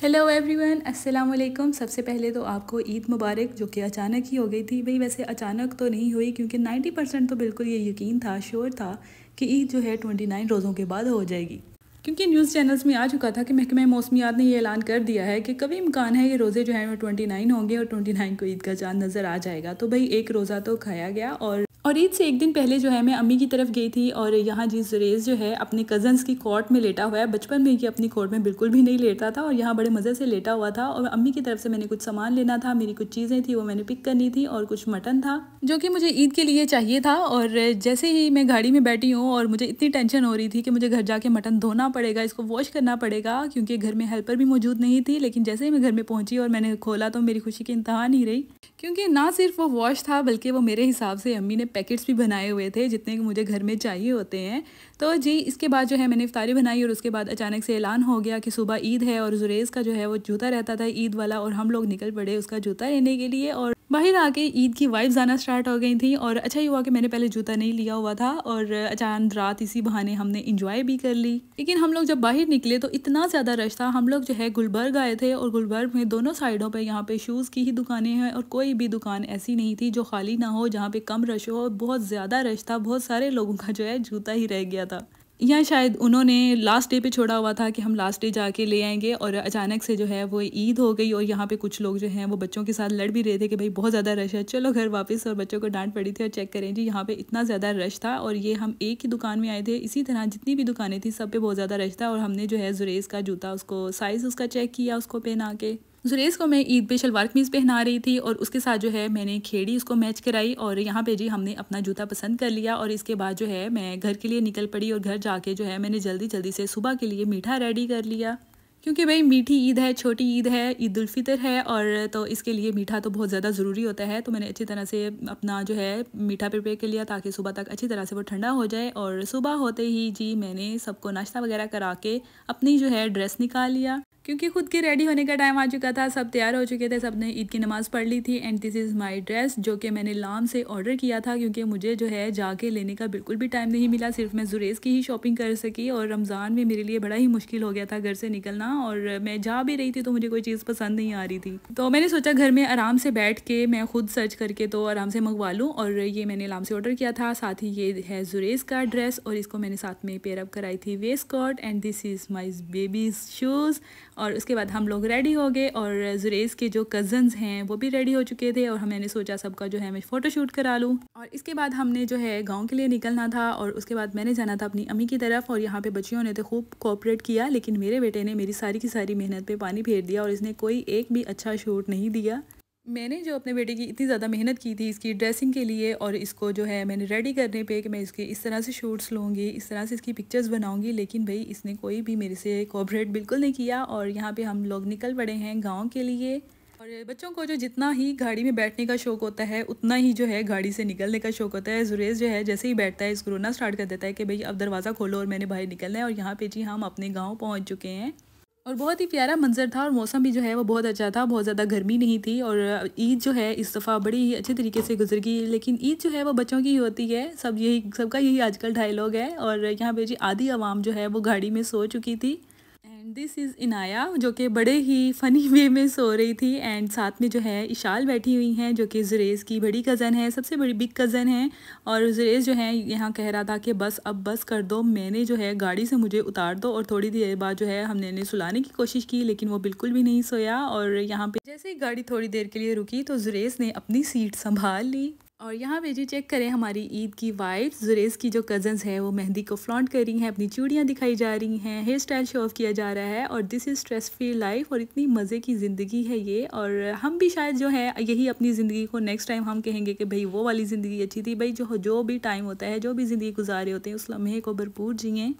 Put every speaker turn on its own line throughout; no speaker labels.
hello everyone अस्सलाम वालेकुम सबसे पहले तो आपको ईद मुबारक जो कि अचानक ही हो गई थी भाई वैसे अचानक तो नहीं हुई क्योंकि 90 परसेंट तो बिल्कुल ये यकीन था श्योर था कि ईद जो है 29 रोज़ों के बाद हो जाएगी क्योंकि न्यूज़ चैनल्स में आ चुका था कि महकमे मौसमियात ने ये ऐलान कर दिया है कि कभी इम्कान है ये रोज़े जो हैं वो नाइन होंगे और नाइन को ईद का चाँद नज़र आ जाएगा तो भाई एक रोज़ा तो खाया गया और और ईद से एक दिन पहले जो है मैं अम्मी की तरफ गई थी और यहाँ जी जुरेज़ जो है अपने कज़न्स की कोर्ट में लेटा हुआ है बचपन में ये अपनी कोर्ट में बिल्कुल भी नहीं लेटा था और यहाँ बड़े मज़े से लेटा हुआ था और अम्मी की तरफ से मैंने कुछ सामान लेना था मेरी कुछ चीज़ें थी वो मैंने पिक करनी थी और कुछ मटन था जो कि मुझे ईद के लिए चाहिए था और जैसे ही मैं गाड़ी में बैठी हूँ और मुझे इतनी टेंशन हो रही थी कि मुझे घर जाके मटन धोना पड़ेगा इसको वॉश करना पड़ेगा क्योंकि घर में हेल्पर भी मौजूद नहीं थी लेकिन जैसे ही मैं घर में पहुँची और मैंने खोला तो मेरी खुशी की इंतहा नहीं रही क्योंकि ना सिर्फ वो वॉश था बल्कि वो मेरे हिसाब से अम्मी ने पैकेट्स भी बनाए हुए थे जितने मुझे घर में चाहिए होते हैं तो जी इसके बाद जो है मैंने इफ्तारी बनाई और उसके बाद अचानक से ऐलान हो गया कि सुबह ईद है और जुरेज़ का जो है वो जूता रहता था ईद वाला और हम लोग निकल पड़े उसका जूता लेने के लिए और बाहर आके ईद की वाइब्स आना स्टार्ट हो गई थी और अच्छा ही हुआ कि मैंने पहले जूता नहीं लिया हुआ था और अचानक रात इसी बहाने हमने इंजॉय भी कर ली लेकिन हम लोग जब बाहर निकले तो इतना ज़्यादा रश था हम लोग जो है गुलबर्ग आए थे और गुलबर्ग में दोनों साइडों पर यहाँ पे शूज़ की ही दुकानें हैं और कोई भी दुकान ऐसी नहीं थी जो खाली ना हो जहाँ पर कम रश हो और बहुत ज़्यादा रश था बहुत सारे लोगों का जो है जूता ही रह गया था या शायद उन्होंने लास्ट डे पे छोड़ा हुआ था कि हम लास्ट डे जाके ले आएंगे और अचानक से जो है वो ईद हो गई और यहाँ पे कुछ लोग जो हैं वो बच्चों के साथ लड़ भी रहे थे कि भाई बहुत ज़्यादा रश है चलो घर वापस और बच्चों को डांट पड़ी थी और चेक करें जी यहाँ पे इतना ज़्यादा रश था और ये हम एक ही दुकान में आए थे इसी तरह जितनी भी दुकानें थी सब पे बहुत ज़्यादा रश था और हमने जो है जुरेज़ का जूता उसको साइज़ उसका चेक किया उसको पहना के जुरेस को मैं ईद पे शलवार कमीज़ पहना रही थी और उसके साथ जो है मैंने खेड़ी उसको मैच कराई और यहाँ पे जी हमने अपना जूता पसंद कर लिया और इसके बाद जो है मैं घर के लिए निकल पड़ी और घर जाके जो है मैंने जल्दी जल्दी से सुबह के लिए मीठा रेडी कर लिया क्योंकि भाई मीठी ईद है छोटी ईद है ईद उलफितर है और तो इसके लिए मीठा तो बहुत ज़्यादा ज़रूरी होता है तो मैंने अच्छी तरह से अपना जो है मीठा प्रिपेयर कर लिया ताकि सुबह तक अच्छी तरह से वो ठंडा हो जाए और सुबह होते ही जी मैंने सबको नाश्ता वगैरह करा के अपनी जो है ड्रेस निकाल लिया क्योंकि खुद के रेडी होने का टाइम आ चुका था सब तैयार हो चुके थे सब ने ईद की नमाज़ पढ़ ली थी and this is my dress जो कि मैंने लाम से ऑर्डर किया था क्योंकि मुझे जो है जाके लेने का बिल्कुल भी टाइम नहीं मिला सिर्फ मैं जुरेज़ की ही शॉपिंग कर सकी और रमज़ान में मेरे लिए बड़ा ही मुश्किल हो गया था घर से निकलना और मैं जा भी रही थी तो मुझे कोई चीज़ पसंद नहीं आ रही थी तो मैंने सोचा घर में आराम से बैठ के मैं खुद सर्च करके तो आराम से मंगवा लूँ और ये मैंने लाम से ऑर्डर किया था साथ ही ये है जुरेज़ का ड्रेस और इसको मैंने साथ में पेयरअप कराई थी vest and this is my baby's shoes और उसके बाद हम लोग रेडी हो गए और जुरेज़ के जो कज़न्स हैं वो भी रेडी हो चुके थे और हमने सोचा सबका जो है मैं फ़ोटो शूट करा लूँ और इसके बाद हमने जो है गाँव के लिए निकलना था और उसके बाद मैंने जाना था अपनी अम्मी की तरफ और यहाँ पर बच्चियों ने तो खूब कोऑपरेट किया लेकिन मेरे बेटे ने मेरी सारी की सारी मेहनत पर पानी फेर दिया और इसने कोई एक भी अच्छा शूट नहीं दिया मैंने जो अपने बेटे की इतनी ज़्यादा मेहनत की थी इसकी ड्रेसिंग के लिए और इसको जो है मैंने रेडी करने पे कि मैं इसके इस तरह से शूट्स लूँगी इस तरह से इसकी पिक्चर्स बनाऊँगी लेकिन भाई इसने कोई भी मेरे से कोऑपरेट बिल्कुल नहीं किया और यहाँ पे हम लोग निकल पड़े हैं गाँव के लिए और बच्चों को जो जितना ही गाड़ी में बैठने का शौक होता है उतना ही जो है गाड़ी से निकलने का शौक होता है जुरेज जो है जैसे ही बैठता है इसको रोना स्टार्ट कर देता है कि भाई अब दरवाज़ा खोलो और मैंने बाहर निकलना है और यहाँ पे जी हम अपने गाँव पहुँच चुके हैं और बहुत ही प्यारा मंजर था और मौसम भी जो है वो बहुत अच्छा था बहुत ज़्यादा गर्मी नहीं थी और ईद जो है इस दफ़ा बड़ी ही अच्छे तरीके से गुजर गई लेकिन ईद जो है वो बच्चों की ही होती है सब यही सबका यही आजकल ढाई लोग है और यहाँ पे जी आधी आवाम जो है वो गाड़ी में सो चुकी थी दिस इज़ इनाया जो कि बड़े ही फ़नी वे में सो रही थी एंड साथ में जो है इशाल बैठी हुई हैं जो कि जुरेज़ की बड़ी कज़न है सबसे बड़ी बिग कज़न है और जुरेज़ जो है यहाँ कह रहा था कि बस अब बस कर दो मैंने जो है गाड़ी से मुझे उतार दो और थोड़ी देर बाद जो है हमने इन्हें सुलाने की कोशिश की लेकिन वो बिल्कुल भी नहीं सोया और यहाँ पर जैसे ही गाड़ी थोड़ी देर के लिए रुकी तो जुरेज़ ने अपनी सीट संभाल ली और यहाँ पे जी चेक करें हमारी ईद की वाइफ जुरेज़ की जो कज़न्स हैं वो मेहंदी को फ्लॉन्ट कर रही हैं अपनी चूड़ियाँ दिखाई जा रही हैं हेयर स्टाइल शो ऑफ किया जा रहा है और this is stress free life और इतनी मज़े की ज़िंदगी है ये और हम भी शायद जो है यही अपनी ज़िंदगी को नेक्स्ट टाइम हम कहेंगे कि भाई वो वाली ज़िंदगी अच्छी थी भाई जो जो भी टाइम होता है जो भी ज़िंदगी गुजारे होते हैं उस लम्हे को भरपूर जिये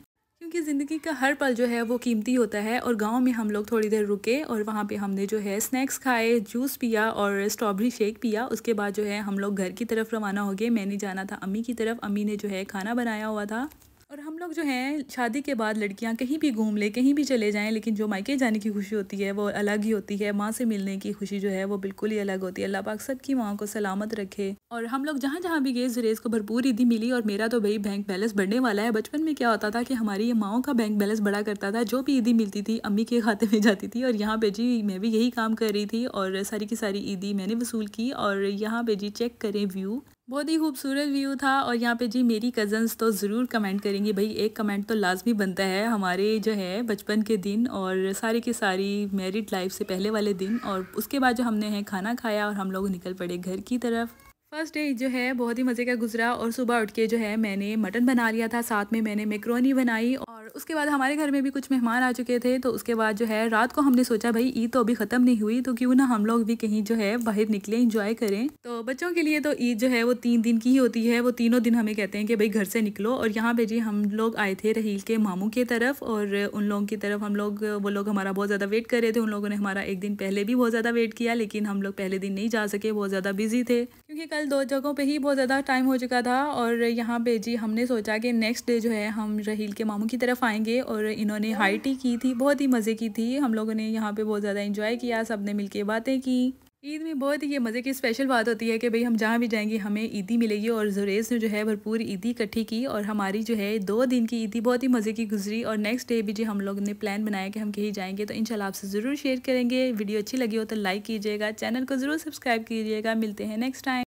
क्योंकि ज़िंदगी का हर पल जो है वो कीमती होता है और गांव में हम लोग थोड़ी देर रुके और वहाँ पे हमने जो है स्नैक्स खाए जूस पिया और स्ट्रॉबेरी शेक पिया उसके बाद जो है हम लोग घर की तरफ रवाना हो गए मैंने जाना था अम्मी की तरफ अम्मी ने जो है खाना बनाया हुआ था और हम लोग जो हैं शादी के बाद लड़कियां कहीं भी घूम ले कहीं भी चले जाएं लेकिन जो मायके जाने की खुशी होती है वो अलग ही होती है माँ से मिलने की खुशी जो है वो बिल्कुल ही अलग होती है अल्लाह पाक सब की माँ को सलामत रखे और हम लोग जहाँ जहाँ भी गए जरेज को भरपूर ईदी मिली और मेरा तो भाई बैंक बैलेंस बढ़ने वाला है बचपन में क्या होता था कि हमारी माओ का बैंक बैलेंस बड़ा करता था जो भी ईदी मिलती थी अम्मी के खाते में जाती थी और यहाँ पे जी मैं भी यही काम कर रही थी और सारी की सारी ईदी मैंने वसूल की और यहाँ पे जी चेक करें व्यू बहुत ही खूबसूरत व्यू था और यहाँ पे जी मेरी कज़न्स तो ज़रूर कमेंट करेंगे भाई एक कमेंट तो लाजमी बनता है हमारे जो है बचपन के दिन और सारी की सारी मैरिड लाइफ से पहले वाले दिन और उसके बाद जो हमने है खाना खाया और हम लोग निकल पड़े घर की तरफ फर्स्ट डे जो है बहुत ही मज़े का गुजरा और सुबह उठ के जो है मैंने मटन बना लिया था साथ में मैंने मेकरोनी बनाई और उसके बाद हमारे घर में भी कुछ मेहमान आ चुके थे तो उसके बाद जो है रात को हमने सोचा भाई ईद तो अभी ख़त्म नहीं हुई तो क्यों ना हम लोग भी कहीं जो है बाहर निकले इंजॉय करें तो बच्चों के लिए तो ईद जो है वो तीन दिन की ही होती है वो तीनों दिन हमें कहते हैं कि भाई घर से निकलो और यहाँ पे जी हम लोग आए थे रहील के मामू की तरफ और उन लोगों की तरफ हम लोग वो लोग हमारा बहुत ज़्यादा वेट कर रहे थे उन लोगों ने हमारा एक दिन पहले भी बहुत ज़्यादा वेट किया लेकिन हम लोग पहले दिन नहीं जा सके बहुत ज़्यादा बिजी थे क्योंकि कल दो जगहों पे ही बहुत ज़्यादा टाइम हो चुका था और यहाँ पे जी हमने सोचा कि नेक्स्ट डे जो है हम रहील के मामू की तरफ आएंगे और इन्होंने हाई टी की थी बहुत ही मज़े की थी हम लोगों ने यहाँ पे बहुत ज़्यादा इंजॉय किया सब ने मिल बातें की ईद में बहुत ही ये मज़े की स्पेशल बात होती है कि भाई हम जहाँ भी जाएंगे हमें ईदी मिलेगी और जुरेज़ ने जो है भरपूर ईदी इकट्ठी की और हमारी जो है दो दिन की ईदी बहुत ही मज़े की गुजरी और नेक्स्ट डे भी जी हम लोग ने प्लान बनाया कि हम कहीं जाएंगे तो इंशाल्लाह आपसे ज़रूर शेयर करेंगे वीडियो अच्छी लगी हो तो लाइक कीजिएगा चैनल को ज़रूर सब्सक्राइब कीजिएगा मिलते हैं नेक्स्ट टाइम